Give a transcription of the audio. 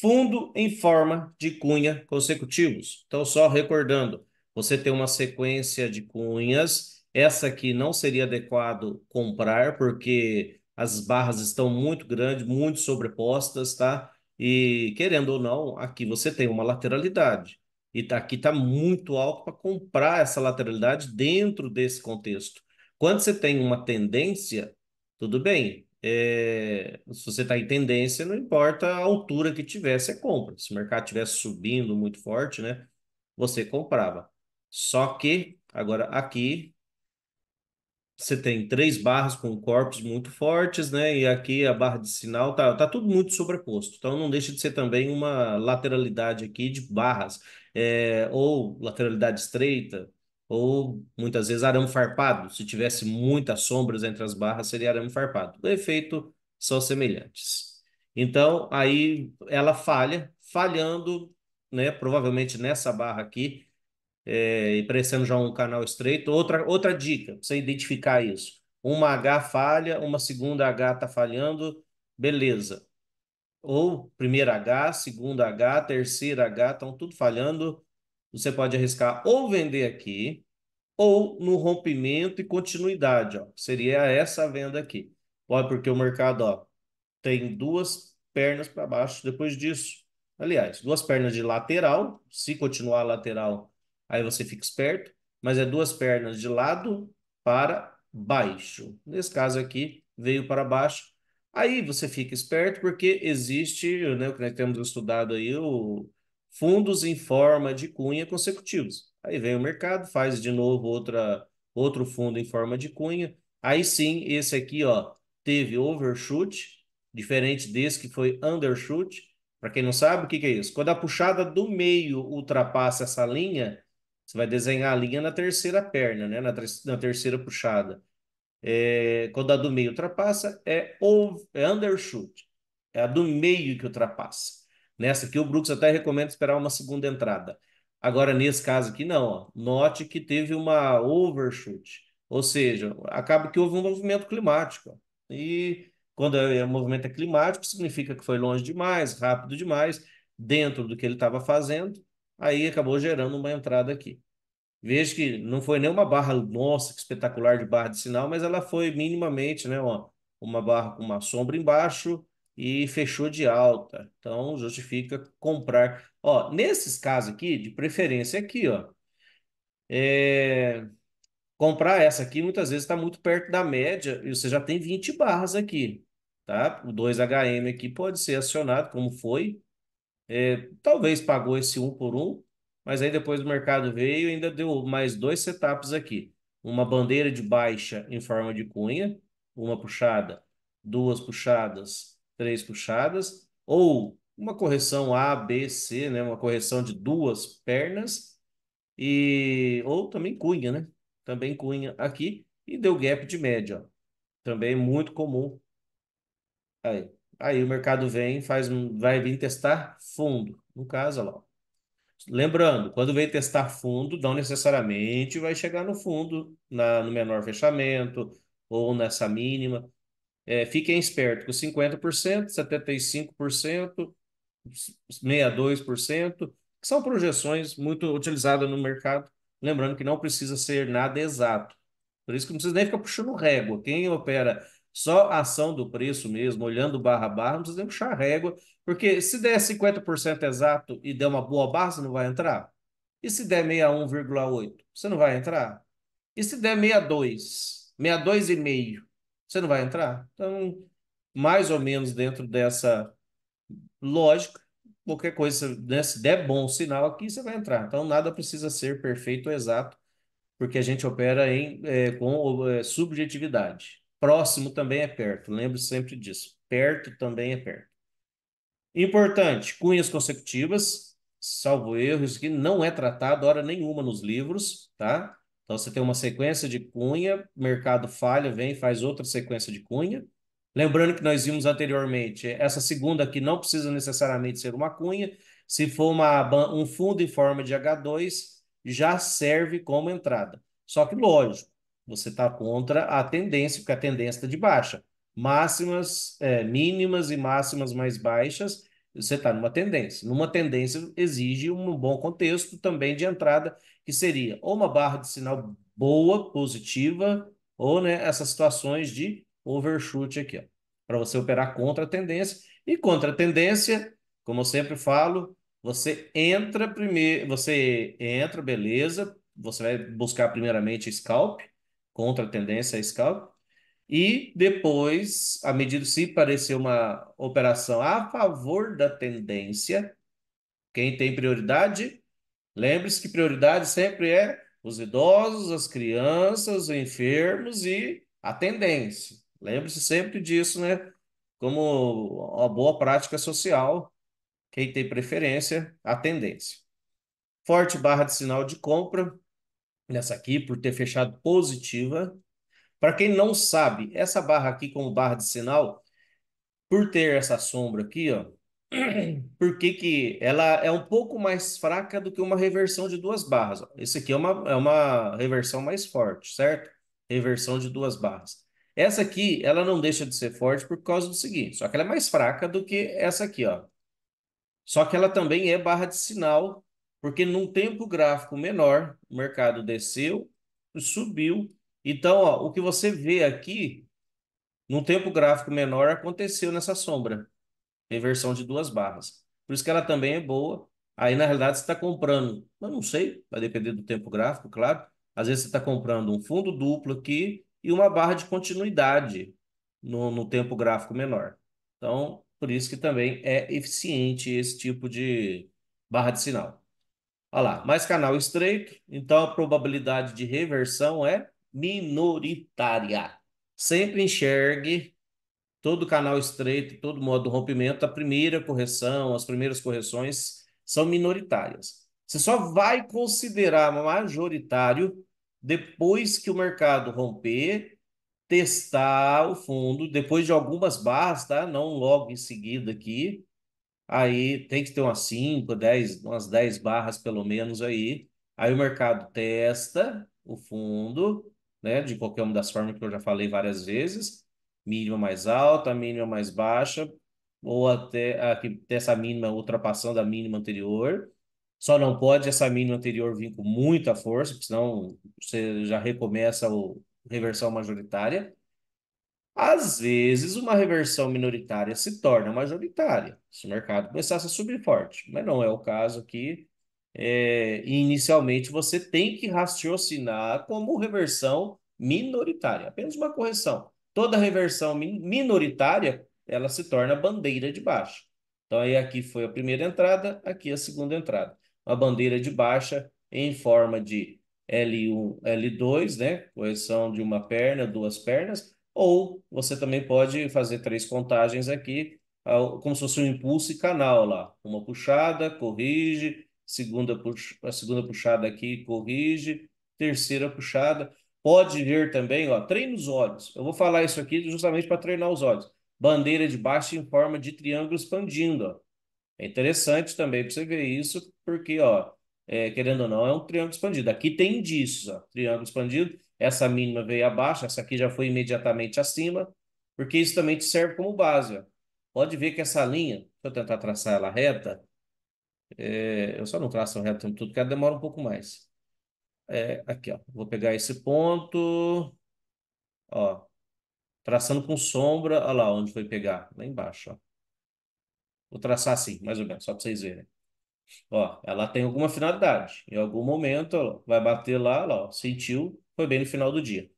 fundo em forma de cunha consecutivos. Então, só recordando, você tem uma sequência de cunhas. Essa aqui não seria adequado comprar, porque as barras estão muito grandes, muito sobrepostas, tá? E querendo ou não, aqui você tem uma lateralidade. E tá, aqui está muito alto para comprar essa lateralidade dentro desse contexto. Quando você tem uma tendência, tudo bem, é, se você está em tendência, não importa a altura que tiver, você compra. Se o mercado estivesse subindo muito forte, né? Você comprava. Só que, agora aqui, você tem três barras com corpos muito fortes, né? E aqui a barra de sinal tá, tá tudo muito sobreposto. Então não deixa de ser também uma lateralidade aqui de barras, é, ou lateralidade estreita, ou muitas vezes arame farpado. Se tivesse muitas sombras entre as barras, seria arame farpado. O efeito são semelhantes. Então, aí ela falha, falhando, né, provavelmente nessa barra aqui, é, e parecendo já um canal estreito. Outra, outra dica, para você identificar isso. Uma H falha, uma segunda H está falhando, beleza. Ou primeira H, segunda H, terceira H, estão tudo falhando. Você pode arriscar ou vender aqui, ou no rompimento e continuidade. Ó. Seria essa venda aqui. Olha, porque o mercado ó, tem duas pernas para baixo depois disso. Aliás, duas pernas de lateral. Se continuar lateral, aí você fica esperto. Mas é duas pernas de lado para baixo. Nesse caso aqui, veio para baixo. Aí você fica esperto porque existe, né, o que nós temos estudado aí, o fundos em forma de cunha consecutivos. Aí vem o mercado, faz de novo outra, outro fundo em forma de cunha. Aí sim, esse aqui ó, teve overshoot, diferente desse que foi undershoot. Para quem não sabe, o que, que é isso? Quando a puxada do meio ultrapassa essa linha, você vai desenhar a linha na terceira perna, né? na, ter na terceira puxada. É, quando a do meio ultrapassa, é, é undershoot. É a do meio que ultrapassa. Nessa aqui, o Brooks até recomenda esperar uma segunda entrada. Agora, nesse caso aqui, não. Ó. Note que teve uma overshoot, ou seja, acaba que houve um movimento climático. E quando é, é, o movimento é climático, significa que foi longe demais, rápido demais, dentro do que ele estava fazendo, aí acabou gerando uma entrada aqui. Veja que não foi nenhuma barra, nossa, que espetacular de barra de sinal, mas ela foi minimamente, né, uma uma barra com uma sombra embaixo, e fechou de alta. Então, justifica comprar. Ó, nesses casos aqui, de preferência aqui, ó. É... Comprar essa aqui muitas vezes está muito perto da média e você já tem 20 barras aqui, tá? O 2HM aqui pode ser acionado, como foi. É... talvez pagou esse 1 por 1, mas aí depois o mercado veio e ainda deu mais dois setups aqui. Uma bandeira de baixa em forma de cunha, uma puxada, duas puxadas, três puxadas, ou uma correção A, B, C, né? Uma correção de duas pernas e ou também cunha, né? Também cunha aqui e deu gap de média, ó. Também é muito comum. Aí, aí o mercado vem, faz vai vir testar fundo, no caso, olha lá. Lembrando, quando vem testar fundo, não necessariamente vai chegar no fundo, na, no menor fechamento ou nessa mínima. É, fiquem espertos com 50%, 75%, 62%, que são projeções muito utilizadas no mercado. Lembrando que não precisa ser nada exato. Por isso que não precisa nem ficar puxando régua. Quem opera só ação do preço mesmo, olhando barra a barra, não precisa nem puxar régua, porque se der 50% exato e der uma boa barra, você não vai entrar. E se der 61,8, você não vai entrar. E se der 62, 62,5, você não vai entrar? Então, mais ou menos dentro dessa lógica, qualquer coisa, né? se der bom sinal aqui, você vai entrar. Então, nada precisa ser perfeito ou exato, porque a gente opera em, é, com é, subjetividade. Próximo também é perto, lembre sempre disso. Perto também é perto. Importante, cunhas consecutivas, salvo erros, que não é tratado hora nenhuma nos livros, tá? Então você tem uma sequência de cunha, mercado falha, vem faz outra sequência de cunha. Lembrando que nós vimos anteriormente, essa segunda aqui não precisa necessariamente ser uma cunha. Se for uma, um fundo em forma de H2, já serve como entrada. Só que, lógico, você está contra a tendência, porque a tendência está de baixa. Máximas é, mínimas e máximas mais baixas você está numa tendência. Numa tendência exige um bom contexto também de entrada, que seria ou uma barra de sinal boa, positiva, ou né, essas situações de overshoot aqui, para você operar contra a tendência. E contra a tendência, como eu sempre falo, você entra primeiro, você entra, beleza, você vai buscar primeiramente scalp, contra a tendência scalp, e depois, à medida se parecer uma operação a favor da tendência, quem tem prioridade? Lembre-se que prioridade sempre é os idosos, as crianças, os enfermos e a tendência. Lembre-se sempre disso, né? Como uma boa prática social, quem tem preferência, a tendência. Forte barra de sinal de compra, nessa aqui, por ter fechado positiva, para quem não sabe, essa barra aqui como barra de sinal, por ter essa sombra aqui, ó, por que, que ela é um pouco mais fraca do que uma reversão de duas barras? Ó. Esse aqui é uma, é uma reversão mais forte, certo? Reversão de duas barras. Essa aqui, ela não deixa de ser forte por causa do seguinte, só que ela é mais fraca do que essa aqui, ó. Só que ela também é barra de sinal, porque num tempo gráfico menor, o mercado desceu, subiu então, ó, o que você vê aqui, num tempo gráfico menor, aconteceu nessa sombra. Reversão de duas barras. Por isso que ela também é boa. Aí, na realidade, você está comprando, mas não sei, vai depender do tempo gráfico, claro. Às vezes você está comprando um fundo duplo aqui e uma barra de continuidade no, no tempo gráfico menor. Então, por isso que também é eficiente esse tipo de barra de sinal. Olha lá, mais canal estreito, então a probabilidade de reversão é minoritária. Sempre enxergue todo canal estreito, todo modo rompimento, a primeira correção, as primeiras correções são minoritárias. Você só vai considerar majoritário depois que o mercado romper, testar o fundo, depois de algumas barras, tá? Não logo em seguida aqui. Aí tem que ter umas 5, 10, umas 10 barras pelo menos aí. Aí o mercado testa o fundo, né? De qualquer uma das formas que eu já falei várias vezes, mínima mais alta, mínima mais baixa, ou até a, dessa mínima ultrapassando a mínima anterior. Só não pode essa mínima anterior vir com muita força, porque senão você já recomeça o reversão majoritária. Às vezes, uma reversão minoritária se torna majoritária, se o mercado começasse a subir forte, mas não é o caso aqui é, inicialmente você tem que raciocinar como reversão minoritária, apenas uma correção. Toda reversão minoritária, ela se torna bandeira de baixa. Então, aí aqui foi a primeira entrada, aqui a segunda entrada. Uma bandeira de baixa em forma de L1, L2, né? Correção de uma perna, duas pernas, ou você também pode fazer três contagens aqui, como se fosse um impulso e canal lá. Uma puxada, corrige, segunda a segunda puxada aqui corrige, terceira puxada. Pode ver também, ó, treina os olhos. Eu vou falar isso aqui justamente para treinar os olhos. Bandeira de baixo em forma de triângulo expandindo. Ó. É interessante também para você ver isso, porque, ó, é, querendo ou não, é um triângulo expandido. Aqui tem indícios, ó, triângulo expandido. Essa mínima veio abaixo, essa aqui já foi imediatamente acima, porque isso também te serve como base. Ó. Pode ver que essa linha, vou eu tentar traçar ela reta, é, eu só não traço reto tudo, porque demora um pouco mais. É, aqui, ó. Vou pegar esse ponto. Ó. Traçando com sombra. Olha lá onde foi pegar. Lá embaixo, ó. Vou traçar assim, mais ou menos, só para vocês verem. Ó, ela tem alguma finalidade. Em algum momento, ó, vai bater lá, ó, sentiu, foi bem no final do dia.